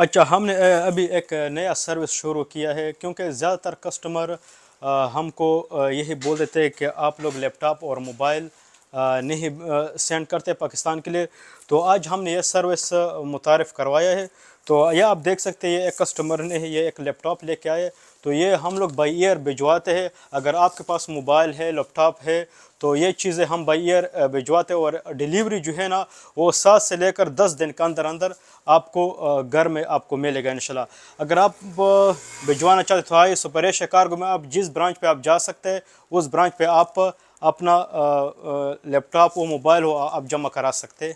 अच्छा हमने अभी एक नया सर्विस शुरू किया है क्योंकि ज़्यादातर कस्टमर हमको यही बोल देते हैं कि आप लोग लैपटॉप और मोबाइल नहीं सेंड करते पाकिस्तान के लिए तो आज हमने यह सर्विस मुतारफ़ करवाया है तो यह आप देख सकते हैं ये एक कस्टमर ने ये एक लैपटॉप लेके आए तो ये हम लोग बाई ईयर भिजवाते हैं अगर आपके पास मोबाइल है लैपटॉप है तो ये चीज़ें हम बाई ईयर भिजवाते हैं और डिलीवरी जो है ना वो सात से लेकर दस दिन के अंदर अंदर आपको घर में आपको मिलेगा इन अगर आप भिजवाना चाहते तो आए सुपरेश कार्गो में आप जिस ब्रांच पे आप जा सकते हैं उस ब्रांच पे आप अपना लैपटॉप हो मोबाइल हो आप जमा करा सकते